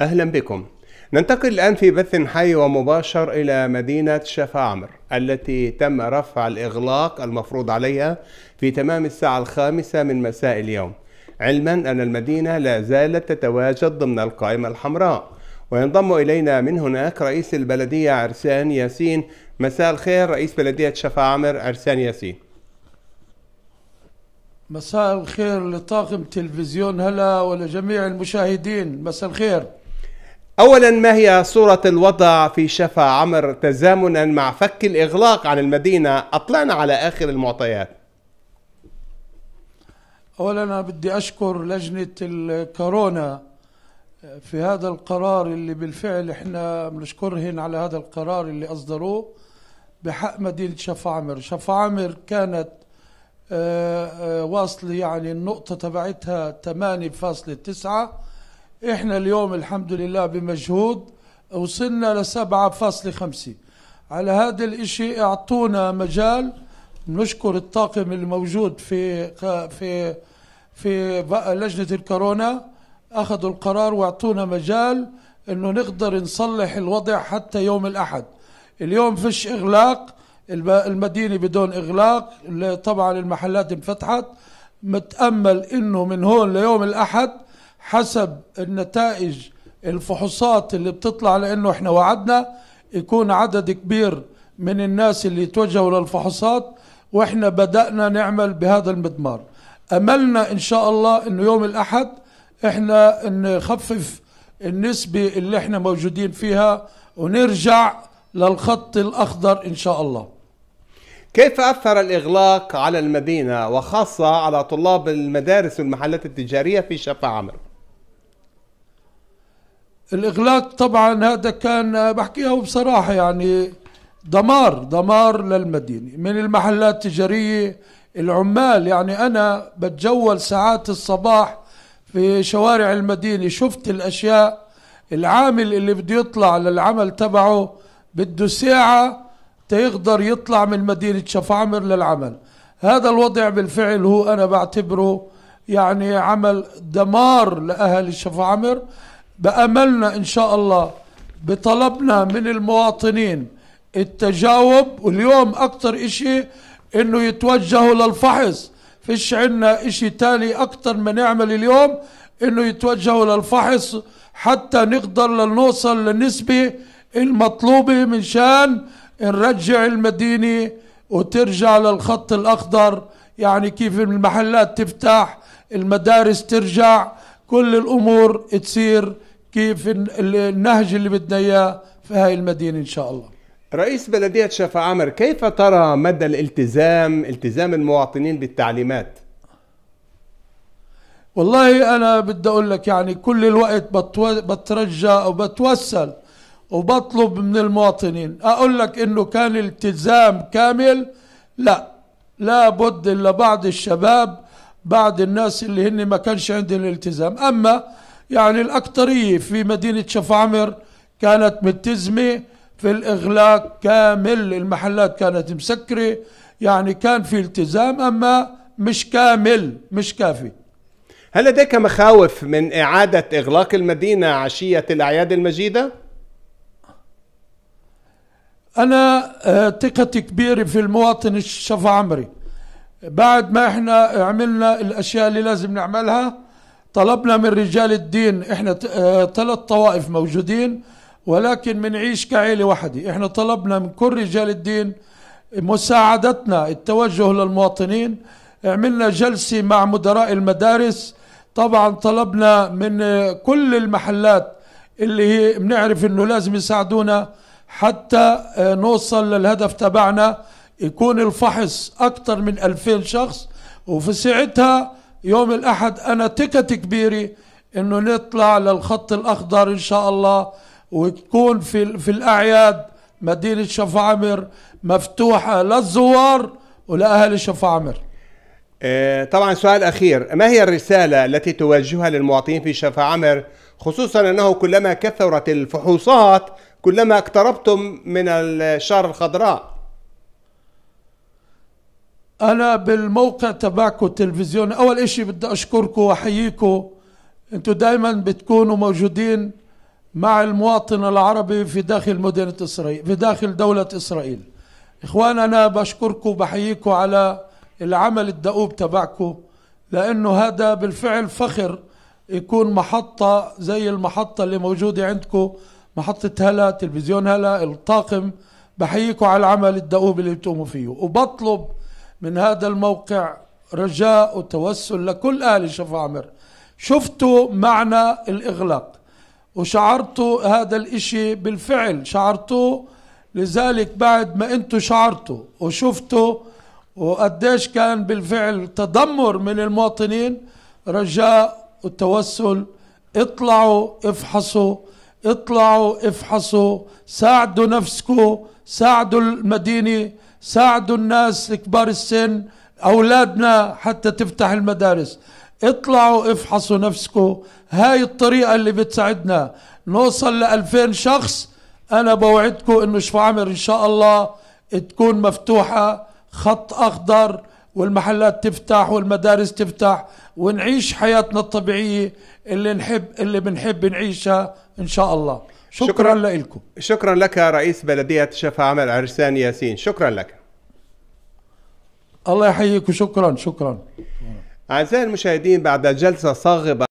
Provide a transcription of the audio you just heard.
أهلا بكم ننتقل الآن في بث حي ومباشر إلى مدينة شفا عمر التي تم رفع الإغلاق المفروض عليها في تمام الساعة الخامسة من مساء اليوم علما أن المدينة لا زالت تتواجد ضمن القائمة الحمراء وينضم إلينا من هناك رئيس البلدية عرسان ياسين مساء الخير رئيس بلدية شفا عمر عرسان ياسين مساء الخير لطاقم تلفزيون هلا ولجميع المشاهدين مساء الخير أولا ما هي صورة الوضع في شفا عمر تزامنا مع فك الإغلاق عن المدينة أطلعنا على آخر المعطيات أولا أنا بدي أشكر لجنة الكورونا في هذا القرار اللي بالفعل احنا بنشكرهن على هذا القرار اللي أصدروه بحق مدينة شفا عمر شفا عمر كانت آه، آه، واصلة يعني النقطة تبعتها 8.9 احنا اليوم الحمد لله بمجهود وصلنا لسبعة فاصلة خمسة على هذا الاشي اعطونا مجال نشكر الطاقم الموجود في في في لجنة الكورونا اخذوا القرار واعطونا مجال انه نقدر نصلح الوضع حتى يوم الاحد اليوم فيش اغلاق المدينة بدون اغلاق طبعا المحلات انفتحت متأمل انه من هون ليوم الاحد حسب النتائج الفحوصات اللي بتطلع لانه احنا وعدنا يكون عدد كبير من الناس اللي توجهوا للفحوصات واحنا بدأنا نعمل بهذا المضمار املنا ان شاء الله انه يوم الاحد احنا نخفف النسبة اللي احنا موجودين فيها ونرجع للخط الاخضر ان شاء الله كيف أثر الإغلاق على المدينة وخاصة على طلاب المدارس والمحلات التجارية في شفا عمرو؟ الإغلاق طبعا هذا كان بحكيها بصراحة يعني دمار دمار للمدينة من المحلات التجارية العمال يعني أنا بتجول ساعات الصباح في شوارع المدينة شفت الأشياء العامل اللي بده يطلع للعمل تبعه بده ساعة تيقدر يطلع من مدينة شفعمر للعمل هذا الوضع بالفعل هو أنا بعتبره يعني عمل دمار لأهل شفعمر بأملنا إن شاء الله بطلبنا من المواطنين التجاوب واليوم أكثر إشي إنه يتوجهوا للفحص فيش عنا إشي تاني أكثر ما نعمل اليوم إنه يتوجهوا للفحص حتى نقدر لنوصل للنسبة المطلوبة من شان نرجع المدينة وترجع للخط الأخضر يعني كيف المحلات تفتح المدارس ترجع كل الامور تصير كيف النهج اللي بدنا اياه في هاي المدينه ان شاء الله رئيس بلديه شفا عمر كيف ترى مدى الالتزام التزام المواطنين بالتعليمات والله انا بدي اقول لك يعني كل الوقت بترجى او بتوسل وبطلب من المواطنين اقول لك انه كان التزام كامل لا لا بد الا بعض الشباب بعض الناس اللي هن ما كانش عندهم الالتزام أما يعني الأكثرية في مدينة شفعمر كانت ملتزمة في الإغلاق كامل المحلات كانت مسكرة يعني كان في التزام أما مش كامل مش كافي هل لديك مخاوف من إعادة إغلاق المدينة عشية الأعياد المجيدة؟ أنا آه، ثقتي كبيرة في المواطن الشفعمري بعد ما احنا عملنا الاشياء اللي لازم نعملها طلبنا من رجال الدين احنا آه، ثلاث طوائف موجودين ولكن بنعيش كعيله وحده احنا طلبنا من كل رجال الدين مساعدتنا التوجه للمواطنين عملنا جلسه مع مدراء المدارس طبعا طلبنا من كل المحلات اللي هي بنعرف انه لازم يساعدونا حتى آه، نوصل للهدف تبعنا يكون الفحص أكثر من 2000 شخص وفي ساعتها يوم الأحد أنا تكت كبيرة إنه نطلع للخط الأخضر إن شاء الله وتكون في, في الأعياد مدينة شفا عمر مفتوحة للزوار ولأهل شفا عمر آه، طبعا سؤال أخير ما هي الرسالة التي توجهها للمواطنين في شفا عمر خصوصا أنه كلما كثرت الفحوصات كلما اقتربتم من الشهر الخضراء أنا بالموقع تبعكم التلفزيوني أول إشي بدي أشكركم وأحييكم أنتم دائما بتكونوا موجودين مع المواطن العربي في داخل مدينة إسرائيل في داخل دولة إسرائيل إخوان أنا بشكركم وبحييكم على العمل الدؤوب تبعكم لأنه هذا بالفعل فخر يكون محطة زي المحطة اللي موجودة عندكم محطة هلا تلفزيون هلا الطاقم بحييكم على العمل الدؤوب اللي بتقوموا فيه وبطلب من هذا الموقع رجاء وتوسل لكل اهل شفا عمر شفتوا معنى الاغلاق وشعرتوا هذا الاشي بالفعل شعرتوه لذلك بعد ما انتوا شعرتوا وشفتوا وقديش كان بالفعل تدمر من المواطنين رجاء وتوسل اطلعوا افحصوا اطلعوا افحصوا ساعدوا نفسكم ساعدوا المدينه ساعدوا الناس كبار السن أولادنا حتى تفتح المدارس اطلعوا افحصوا نفسكم هاي الطريقة اللي بتساعدنا نوصل لألفين شخص أنا بوعدكم إنه شفا عمر إن شاء الله تكون مفتوحة خط أخضر والمحلات تفتح والمدارس تفتح ونعيش حياتنا الطبيعية اللي نحب اللي بنحب نعيشها إن شاء الله شكرا, شكرا لكم شكرا لك رئيس بلدية شفا عمل عرسان ياسين شكرا لك الله يحييك وشكرا شكرا أعزائي المشاهدين بعد جلسة صاغبة